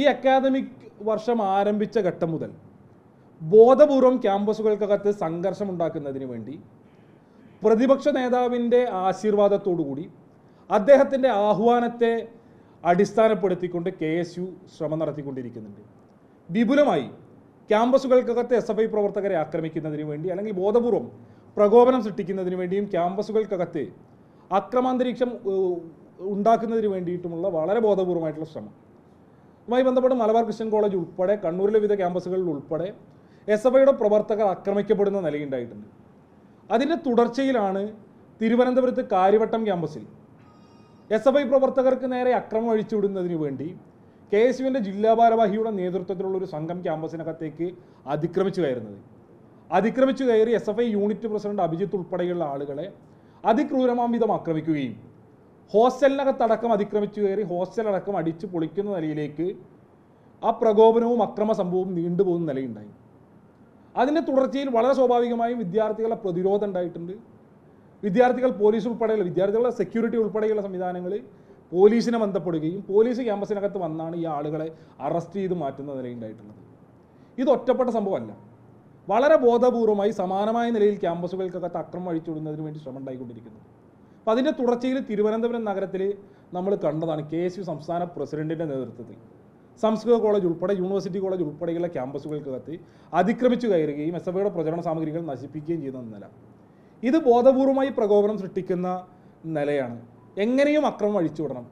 ഈ അക്കാദമിക് വർഷം ആരംഭിച്ച ഘട്ടം മുതൽ ബോധപൂർവം ക്യാമ്പസുകൾക്കകത്ത് ഉണ്ടാക്കുന്നതിന് വേണ്ടി പ്രതിപക്ഷ നേതാവിൻ്റെ ആശീർവാദത്തോടുകൂടി അദ്ദേഹത്തിൻ്റെ ആഹ്വാനത്തെ അടിസ്ഥാനപ്പെടുത്തിക്കൊണ്ട് കെ എസ് യു ശ്രമം നടത്തിക്കൊണ്ടിരിക്കുന്നുണ്ട് വിപുലമായി ക്യാമ്പസുകൾക്കകത്ത് എസ് എഫ് ഐ പ്രവർത്തകരെ ആക്രമിക്കുന്നതിന് വേണ്ടി അല്ലെങ്കിൽ ബോധപൂർവം പ്രകോപനം സൃഷ്ടിക്കുന്നതിന് വേണ്ടിയും ക്യാമ്പസുകൾക്കകത്ത് അക്രമാന്തരീക്ഷം ഉണ്ടാക്കുന്നതിന് വേണ്ടിയിട്ടുമുള്ള വളരെ ബോധപൂർവമായിട്ടുള്ള ശ്രമം ഇതുമായി ബന്ധപ്പെട്ട് മലബാർ ക്രിസ്ത്യൻ കോളേജ് ഉൾപ്പെടെ കണ്ണൂരിലെ വിവിധ ക്യാമ്പസുകളിൽ ഉൾപ്പെടെ എസ് എഫ് ഐയുടെ പ്രവർത്തകർ ആക്രമിക്കപ്പെടുന്ന നിലയുണ്ടായിട്ടുണ്ട് അതിൻ്റെ തുടർച്ചയിലാണ് തിരുവനന്തപുരത്ത് കാര്യവട്ടം ക്യാമ്പസിൽ എസ് എഫ് ഐ പ്രവർത്തകർക്ക് നേരെ അക്രമം അഴിച്ചുവിടുന്നതിന് വേണ്ടി കെ എസ് യുവിൻ്റെ ജില്ലാ ഭാരവാഹിയുടെ നേതൃത്വത്തിലുള്ള ഒരു സംഘം ക്യാമ്പസിനകത്തേക്ക് അതിക്രമിച്ചു കയറുന്നത് അതിക്രമിച്ചു കയറി S F I unit president Abhijith ഉൾപ്പെടെയുള്ള ആളുകളെ അതിക്രൂരമാം വിധം ആക്രമിക്കുകയും ഹോസ്റ്റലിനകത്തടക്കം അതിക്രമിച്ചു കയറി ഹോസ്റ്റലടക്കം അടിച്ച് പൊളിക്കുന്ന നിലയിലേക്ക് ആ പ്രകോപനവും അക്രമ സംഭവവും നീണ്ടുപോകുന്ന നിലയുണ്ടായി അതിൻ്റെ തുടർച്ചയിൽ വളരെ സ്വാഭാവികമായും വിദ്യാർത്ഥികളുടെ പ്രതിരോധം ഉണ്ടായിട്ടുണ്ട് വിദ്യാർത്ഥികൾ പോലീസ് ഉൾപ്പെടെയുള്ള വിദ്യാർത്ഥികളുടെ സെക്യൂരിറ്റി ഉൾപ്പെടെയുള്ള സംവിധാനങ്ങൾ പോലീസിനെ ബന്ധപ്പെടുകയും പോലീസ് ക്യാമ്പസിനകത്ത് വന്നാണ് ഈ ആളുകളെ അറസ്റ്റ് ചെയ്ത് മാറ്റുന്ന നിലയുണ്ടായിട്ടുള്ളത് ഇത് ഒറ്റപ്പെട്ട സംഭവമല്ല വളരെ ബോധപൂർവമായി സമാനമായ നിലയിൽ ക്യാമ്പസുകൾക്കകത്ത് അക്രമം അഴിച്ചുവിടുന്നതിന് വേണ്ടി ശ്രമം ഉണ്ടായിക്കൊണ്ടിരിക്കുന്നു അപ്പോൾ അതിൻ്റെ തുടർച്ചയിൽ തിരുവനന്തപുരം നഗരത്തിൽ നമ്മൾ കണ്ടതാണ് കെ എസ് യു സംസ്ഥാന പ്രസിഡന്റിൻ്റെ നേതൃത്വത്തിൽ സംസ്കൃത കോളേജ് ഉൾപ്പെടെ യൂണിവേഴ്സിറ്റി കോളേജ് ഉൾപ്പെടെയുള്ള ക്യാമ്പസുകൾക്കകത്ത് അതിക്രമിച്ചു കയറുകയും എസ് എഫ് ഐയുടെ പ്രചരണ സാമഗ്രികൾ നശിപ്പിക്കുകയും ചെയ്യുന്ന നില ഇത് ബോധപൂർവമായി പ്രകോപനം സൃഷ്ടിക്കുന്ന നിലയാണ് എങ്ങനെയും അക്രമം അഴിച്ചുവിടണം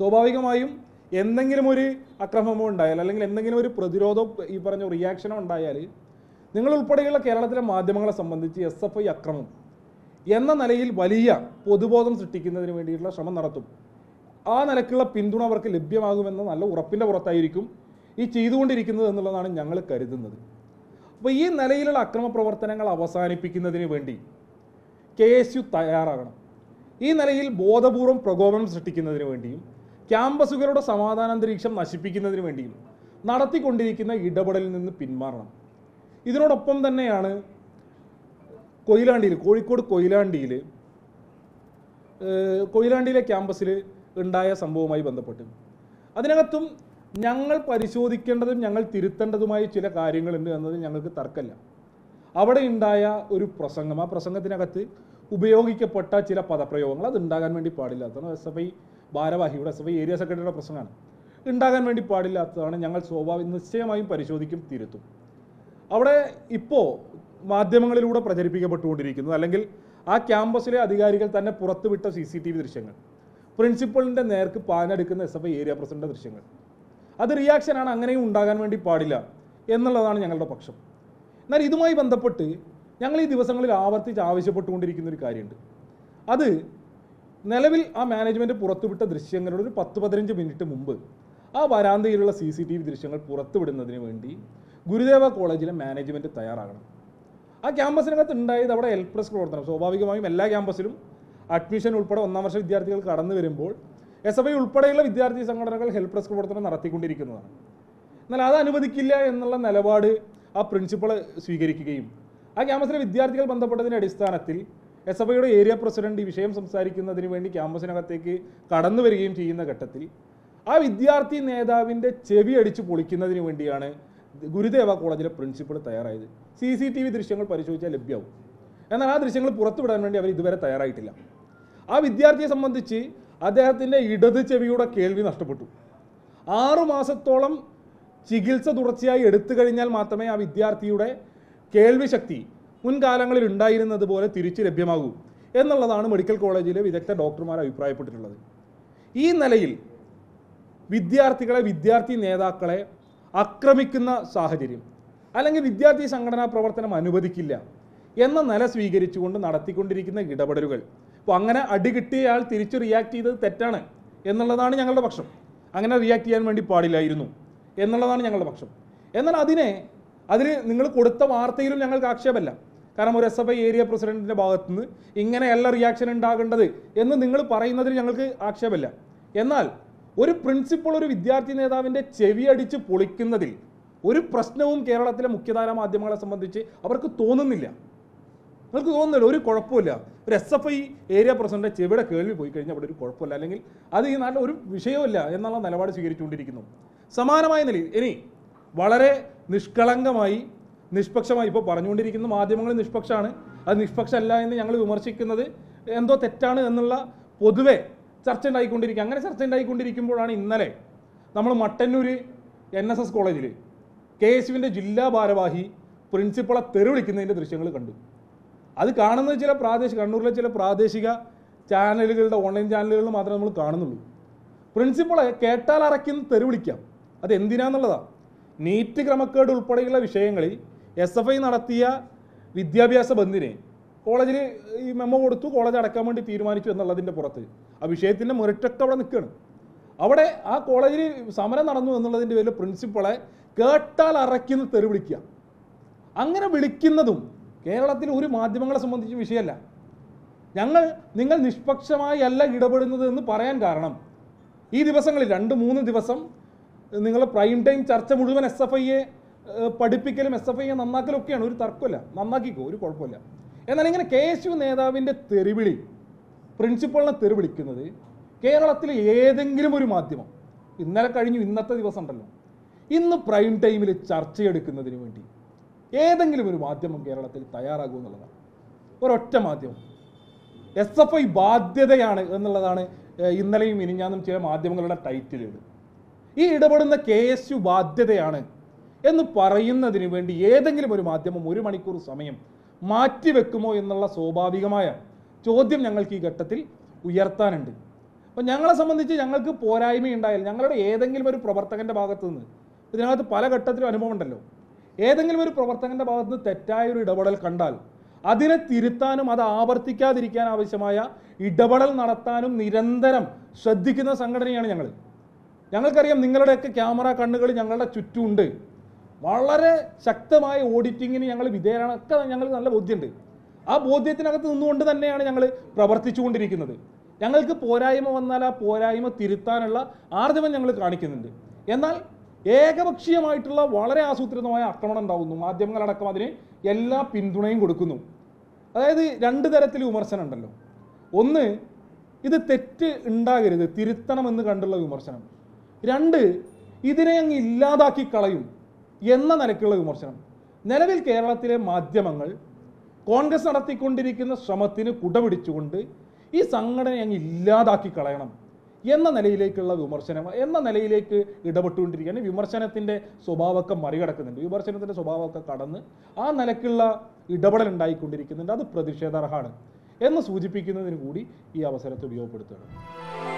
സ്വാഭാവികമായും എന്തെങ്കിലും ഒരു അക്രമമോ ഉണ്ടായാൽ അല്ലെങ്കിൽ എന്തെങ്കിലും ഒരു പ്രതിരോധ ഈ പറഞ്ഞ റിയാക്ഷനോ ഉണ്ടായാൽ നിങ്ങളുൾപ്പെടെയുള്ള കേരളത്തിലെ മാധ്യമങ്ങളെ സംബന്ധിച്ച് എസ് എഫ് ഐ അക്രമം എന്ന നിലയിൽ വലിയ പൊതുബോധം സൃഷ്ടിക്കുന്നതിന് വേണ്ടിയിട്ടുള്ള ശ്രമം നടത്തും ആ നിലക്കുള്ള പിന്തുണ അവർക്ക് ലഭ്യമാകുമെന്ന നല്ല ഉറപ്പിൻ്റെ പുറത്തായിരിക്കും ഈ ചെയ്തുകൊണ്ടിരിക്കുന്നത് എന്നുള്ളതാണ് ഞങ്ങൾ കരുതുന്നത് അപ്പോൾ ഈ നിലയിലുള്ള അക്രമപ്രവർത്തനങ്ങൾ അവസാനിപ്പിക്കുന്നതിന് വേണ്ടി കെ എസ് യു തയ്യാറാകണം ഈ നിലയിൽ ബോധപൂർവം പ്രകോപനം സൃഷ്ടിക്കുന്നതിന് വേണ്ടിയും ക്യാമ്പസുകളുടെ സമാധാനാന്തരീക്ഷം നശിപ്പിക്കുന്നതിന് വേണ്ടിയും നടത്തിക്കൊണ്ടിരിക്കുന്ന ഇടപെടലിൽ നിന്ന് പിന്മാറണം ഇതിനോടൊപ്പം തന്നെയാണ് കൊയിലാണ്ടിയിൽ കോഴിക്കോട് കൊയിലാണ്ടിയിൽ കൊയിലാണ്ടിയിലെ ക്യാമ്പസിൽ ഉണ്ടായ സംഭവവുമായി ബന്ധപ്പെട്ട് അതിനകത്തും ഞങ്ങൾ പരിശോധിക്കേണ്ടതും ഞങ്ങൾ തിരുത്തേണ്ടതുമായ ചില കാര്യങ്ങളുണ്ട് എന്നത് ഞങ്ങൾക്ക് തർക്കമല്ല അവിടെ ഉണ്ടായ ഒരു പ്രസംഗം ആ പ്രസംഗത്തിനകത്ത് ഉപയോഗിക്കപ്പെട്ട ചില പദപ്രയോഗങ്ങൾ അത് ഉണ്ടാകാൻ വേണ്ടി പാടില്ലാത്തതാണ് എസ് എഫ് ഐ ഭാരവാഹിയുടെ എസ് എഫ് ഐ ഏരിയ സെക്രട്ടറിയുടെ പ്രസംഗമാണ് ഉണ്ടാകാൻ വേണ്ടി പാടില്ലാത്തതാണ് ഞങ്ങൾ സ്വാഭാവിക നിശ്ചയമായും പരിശോധിക്കും തിരുത്തും അവിടെ ഇപ്പോൾ മാധ്യമങ്ങളിലൂടെ പ്രചരിപ്പിക്കപ്പെട്ടുകൊണ്ടിരിക്കുന്നത് അല്ലെങ്കിൽ ആ ക്യാമ്പസിലെ അധികാരികൾ തന്നെ പുറത്തുവിട്ട സി സി ടി വി ദൃശ്യങ്ങൾ പ്രിൻസിപ്പളിൻ്റെ നേർക്ക് പാഞ്ഞെടുക്കുന്ന S F I area president ദൃശ്യങ്ങൾ അത് റിയാക്ഷനാണ് അങ്ങനെയും ഉണ്ടാകാൻ വേണ്ടി പാടില്ല എന്നുള്ളതാണ് ഞങ്ങളുടെ പക്ഷം എന്നാൽ ഇതുമായി ബന്ധപ്പെട്ട് ഞങ്ങൾ ഈ ദിവസങ്ങളിൽ ആവർത്തിച്ച് ആവശ്യപ്പെട്ടുകൊണ്ടിരിക്കുന്ന ഒരു കാര്യമുണ്ട് അത് നിലവിൽ ആ മാനേജ്മെൻ്റ് പുറത്തുവിട്ട ദൃശ്യങ്ങളുടെ ഒരു പത്ത് പതിനഞ്ച് മിനിറ്റ് മുമ്പ് ആ വരാന്തയിലുള്ള സി സി ടി വി ദൃശ്യങ്ങൾ പുറത്തുവിടുന്നതിന് വേണ്ടി ഗുരുദേവ കോളേജിലെ മാനേജ്മെൻറ്റ് തയ്യാറാകണം ആ ക്യാമ്പസിനകത്ത് ഉണ്ടായത് അവിടെ എൽ പ്ലസ് പ്രവർത്തനം സ്വാഭാവികമായും എല്ലാ ക്യാമ്പസിലും അഡ്മിഷൻ ഉൾപ്പെടെ ഒന്നാം വർഷ വിദ്യാർത്ഥികൾ കടന്നു വരുമ്പോൾ എസ് എഫ് ഐ ഉൾപ്പെടെയുള്ള വിദ്യാർത്ഥി സംഘടനകൾ ഹെൽപ്പ് ഡെസ്ക് പ്രവർത്തനം നടത്തിക്കൊണ്ടിരിക്കുന്നതാണ് എന്നാൽ അത് അനുവദിക്കില്ല എന്നുള്ള നിലപാട് ആ പ്രിൻസിപ്പൾ സ്വീകരിക്കുകയും ആ ക്യാമ്പസിലെ വിദ്യാർത്ഥികൾ ബന്ധപ്പെട്ടതിൻ്റെ അടിസ്ഥാനത്തിൽ എസ് എഫ് ഐയുടെ ഏരിയ പ്രസിഡന്റ് ഈ വിഷയം സംസാരിക്കുന്നതിന് വേണ്ടി ക്യാമ്പസിനകത്തേക്ക് കടന്നു വരികയും ചെയ്യുന്ന ഘട്ടത്തിൽ ആ വിദ്യാർത്ഥി നേതാവിൻ്റെ ചെവി അടിച്ച് പൊളിക്കുന്നതിന് വേണ്ടിയാണ് ഗുരുദേവ കോളേജിലെ പ്രിൻസിപ്പൾ തയ്യാറായത് സി സി ടി വി ദൃശ്യങ്ങൾ പരിശോധിച്ചാൽ ലഭ്യമാവും എന്നാൽ ആ ദൃശ്യങ്ങൾ പുറത്തുവിടാൻ വേണ്ടി അവർ ഇതുവരെ തയ്യാറായിട്ടില്ല ആ വിദ്യാർത്ഥിയെ സംബന്ധിച്ച് അദ്ദേഹത്തിൻ്റെ ഇടത് ചെവിയുടെ കേൾവി നഷ്ടപ്പെട്ടു ആറു മാസത്തോളം ചികിത്സ തുടർച്ചയായി എടുത്തു കഴിഞ്ഞാൽ മാത്രമേ ആ വിദ്യാർത്ഥിയുടെ കേൾവിശക്തി മുൻകാലങ്ങളിൽ ഉണ്ടായിരുന്നത് പോലെ തിരിച്ച് ലഭ്യമാകൂ എന്നുള്ളതാണ് മെഡിക്കൽ കോളേജിലെ വിദഗ്ധ ഡോക്ടർമാർ അഭിപ്രായപ്പെട്ടിട്ടുള്ളത് ഈ നിലയിൽ വിദ്യാർത്ഥികളെ വിദ്യാർത്ഥി നേതാക്കളെ ആക്രമിക്കുന്ന സാഹചര്യം അല്ലെങ്കിൽ വിദ്യാർത്ഥി സംഘടനാ പ്രവർത്തനം അനുവദിക്കില്ല എന്ന നില സ്വീകരിച്ചുകൊണ്ട് നടത്തിക്കൊണ്ടിരിക്കുന്ന ഇടപെടലുകൾ അപ്പോൾ അങ്ങനെ അടി കിട്ടിയാൽ തിരിച്ച് റിയാക്ട് ചെയ്തത് തെറ്റാണ് എന്നുള്ളതാണ് ഞങ്ങളുടെ പക്ഷം അങ്ങനെ റിയാക്ട് ചെയ്യാൻ വേണ്ടി പാടില്ലായിരുന്നു എന്നുള്ളതാണ് ഞങ്ങളുടെ പക്ഷം എന്നാൽ അതിനെ അതിന് നിങ്ങൾ കൊടുത്ത വാർത്തയിലും ഞങ്ങൾക്ക് ആക്ഷേപമല്ല കാരണം ഒരു എസ് എഫ് ഐ ഏരിയ പ്രസിഡന്റിൻ്റെ ഭാഗത്തുനിന്ന് ഇങ്ങനെയല്ല റിയാക്ഷൻ ഉണ്ടാകേണ്ടത് എന്ന് നിങ്ങൾ പറയുന്നതിൽ ഞങ്ങൾക്ക് ആക്ഷേപമില്ല എന്നാൽ ഒരു പ്രിൻസിപ്പൾ ഒരു വിദ്യാർത്ഥി നേതാവിൻ്റെ ചെവിയടിച്ച് പൊളിക്കുന്നതിൽ ഒരു പ്രശ്നവും കേരളത്തിലെ മുഖ്യധാരാ മാധ്യമങ്ങളെ സംബന്ധിച്ച് അവർക്ക് തോന്നുന്നില്ല നിങ്ങൾക്ക് തോന്നുന്നില്ല ഒരു കുഴപ്പമില്ല ഒരു S F I area president ചെവിടെ കേൾവി പോയി കഴിഞ്ഞാൽ അവിടെ ഒരു കുഴപ്പമില്ല അല്ലെങ്കിൽ അത് ഈ നാട്ടിൽ ഒരു വിഷയമില്ല എന്നുള്ള നിലപാട് സ്വീകരിച്ചുകൊണ്ടിരിക്കുന്നു സമാനമായ നിലയിൽ ഇനി വളരെ നിഷ്കളങ്കമായി നിഷ്പക്ഷമായി ഇപ്പോൾ പറഞ്ഞുകൊണ്ടിരിക്കുന്ന മാധ്യമങ്ങൾ നിഷ്പക്ഷമാണ് അത് നിഷ്പക്ഷമല്ല എന്ന് ഞങ്ങൾ വിമർശിക്കുന്നത് എന്തോ തെറ്റാണ് എന്നുള്ള പൊതുവെ ചർച്ച ഉണ്ടായിക്കൊണ്ടിരിക്കുക അങ്ങനെ ചർച്ച ഉണ്ടായിക്കൊണ്ടിരിക്കുമ്പോഴാണ് ഇന്നലെ നമ്മൾ മട്ടന്നൂർ എൻ എസ് എസ് കോളേജിൽ കെ എസ് യുവിൻ്റെ ജില്ലാ ഭാരവാഹി പ്രിൻസിപ്പളെ തെറി ദൃശ്യങ്ങൾ കണ്ടു അത് കാണുന്നത് ചില പ്രാദേശിക കണ്ണൂരിലെ ചില പ്രാദേശിക ചാനലുകളുടെ ഓൺലൈൻ ചാനലുകൾ മാത്രമേ നമ്മൾ കാണുന്നുള്ളൂ പ്രിൻസിപ്പളെ കേട്ടാൽ അറയ്ക്കുന്ന തെറി വിളിക്കാം അത് എന്തിനാന്നുള്ളതാണ് നീറ്റ് ക്രമക്കേട് ഉൾപ്പെടെയുള്ള വിഷയങ്ങളിൽ എസ് എഫ് ഐ നടത്തിയ വിദ്യാഭ്യാസ ബന്ദിനെ കോളേജിൽ ഈ മെമ്മോ കൊടുത്തു കോളേജ് അടക്കാൻ വേണ്ടി തീരുമാനിച്ചു എന്നുള്ളതിൻ്റെ പുറത്ത് ആ വിഷയത്തിൻ്റെ മെറിറ്റൊക്കെ അവിടെ നിൽക്കുകയാണ് അവിടെ ആ കോളേജിൽ സമരം നടന്നു എന്നുള്ളതിൻ്റെ പേരിൽ പ്രിൻസിപ്പളെ കേട്ടാൽ അറയ്ക്കുന്ന തെറി വിളിക്കുക അങ്ങനെ വിളിക്കുന്നതും കേരളത്തിൽ ഒരു മാധ്യമങ്ങളെ സംബന്ധിച്ച് വിഷയമല്ല ഞങ്ങൾ നിങ്ങൾ നിഷ്പക്ഷമായി അല്ല ഇടപെടുന്നത് എന്ന് പറയാൻ കാരണം ഈ ദിവസങ്ങളിൽ രണ്ട് മൂന്ന് ദിവസം നിങ്ങൾ പ്രൈം ടൈം ചർച്ച മുഴുവൻ എസ് എഫ് ഐയെ പഠിപ്പിക്കലും എസ് എഫ് ഐയെ നന്നാക്കലും ഒക്കെയാണ് ഒരു തർക്കമില്ല നന്നാക്കിക്കോ ഒരു കുഴപ്പമില്ല എന്നാൽ ഇങ്ങനെ കെ എസ് യു നേതാവിൻ്റെ തെരുവിളി പ്രിൻസിപ്പളിനെ തെരുവിളിക്കുന്നത് കേരളത്തിലെ ഏതെങ്കിലും ഒരു മാധ്യമം ഇന്നലെ കഴിഞ്ഞു ഇന്നത്തെ ദിവസം ഉണ്ടല്ലോ ഇന്ന് പ്രൈം ടൈമിൽ ചർച്ചയെടുക്കുന്നതിന് വേണ്ടി ഏതെങ്കിലും ഒരു മാധ്യമം കേരളത്തിൽ തയ്യാറാകുമെന്നുള്ളതാണ് എന്നുള്ളതാണ് ഒരൊറ്റ മാധ്യമം എസ് എഫ് ഐ ബാധ്യതയാണ് എന്നുള്ളതാണ് ഇന്നലെയും ഇനിഞ്ഞാന്നും ചില മാധ്യമങ്ങളുടെ ടൈറ്റിലുകൾ ഈ ഇടപെടുന്ന കെ എസ് യു ബാധ്യതയാണ് എന്ന് പറയുന്നതിന് വേണ്ടി ഏതെങ്കിലും ഒരു മാധ്യമം ഒരു മണിക്കൂർ സമയം മാറ്റിവെക്കുമോ എന്നുള്ള സ്വാഭാവികമായ ചോദ്യം ഞങ്ങൾക്ക് ഈ ഘട്ടത്തിൽ ഉയർത്താനുണ്ട് അപ്പോൾ ഞങ്ങളെ സംബന്ധിച്ച് ഞങ്ങൾക്ക് ഉണ്ടായാലും ഞങ്ങളുടെ ഏതെങ്കിലും ഒരു പ്രവർത്തകൻ്റെ ഭാഗത്തുനിന്ന് നിന്ന് ഇതിനകത്ത് പല ഘട്ടത്തിലും അനുഭവം ഉണ്ടല്ലോ ഏതെങ്കിലും ഒരു പ്രവർത്തകൻ്റെ ഭാഗത്ത് നിന്ന് തെറ്റായ ഒരു ഇടപെടൽ കണ്ടാൽ അതിനെ തിരുത്താനും അത് ആവർത്തിക്കാതിരിക്കാൻ ആവശ്യമായ ഇടപെടൽ നടത്താനും നിരന്തരം ശ്രദ്ധിക്കുന്ന സംഘടനയാണ് ഞങ്ങൾ ഞങ്ങൾക്കറിയാം നിങ്ങളുടെയൊക്കെ ക്യാമറ കണ്ണുകൾ ഞങ്ങളുടെ ചുറ്റുമുണ്ട് വളരെ ശക്തമായ ഓഡിറ്റിങ്ങിന് ഞങ്ങൾ വിധേയരാണ് ഒക്കെ ഞങ്ങൾക്ക് നല്ല ബോധ്യമുണ്ട് ആ ബോധ്യത്തിനകത്ത് നിന്നുകൊണ്ട് തന്നെയാണ് ഞങ്ങൾ പ്രവർത്തിച്ചുകൊണ്ടിരിക്കുന്നത് ഞങ്ങൾക്ക് പോരായ്മ വന്നാൽ ആ പോരായ്മ തിരുത്താനുള്ള ആർജവം ഞങ്ങൾ കാണിക്കുന്നുണ്ട് എന്നാൽ ഏകപക്ഷീയമായിട്ടുള്ള വളരെ ആസൂത്രിതമായ ആക്രമണം ഉണ്ടാകുന്നു മാധ്യമങ്ങളടക്കം അതിന് എല്ലാ പിന്തുണയും കൊടുക്കുന്നു അതായത് രണ്ട് തരത്തിൽ വിമർശനം ഉണ്ടല്ലോ ഒന്ന് ഇത് തെറ്റ് ഉണ്ടാകരുത് തിരുത്തണമെന്ന് കണ്ടുള്ള വിമർശനം രണ്ട് ഇതിനെ അങ്ങ് ഇല്ലാതാക്കി കളയും എന്ന നിലയ്ക്കുള്ള വിമർശനം നിലവിൽ കേരളത്തിലെ മാധ്യമങ്ങൾ കോൺഗ്രസ് നടത്തിക്കൊണ്ടിരിക്കുന്ന ശ്രമത്തിന് കുടപിടിച്ചുകൊണ്ട് ഈ സംഘടന അങ്ങ് ഇല്ലാതാക്കി കളയണം എന്ന നിലയിലേക്കുള്ള വിമർശനം എന്ന നിലയിലേക്ക് ഇടപെട്ടുകൊണ്ടിരിക്കുകയാണ് വിമർശനത്തിൻ്റെ സ്വഭാവമൊക്കെ മറികടക്കുന്നുണ്ട് വിമർശനത്തിൻ്റെ സ്വഭാവമൊക്കെ കടന്ന് ആ നിലയ്ക്കുള്ള ഇടപെടൽ ഉണ്ടായിക്കൊണ്ടിരിക്കുന്നുണ്ട് അത് പ്രതിഷേധാർഹമാണ് എന്ന് സൂചിപ്പിക്കുന്നതിന് കൂടി ഈ അവസരത്തെ ഉപയോഗപ്പെടുത്തുകയാണ്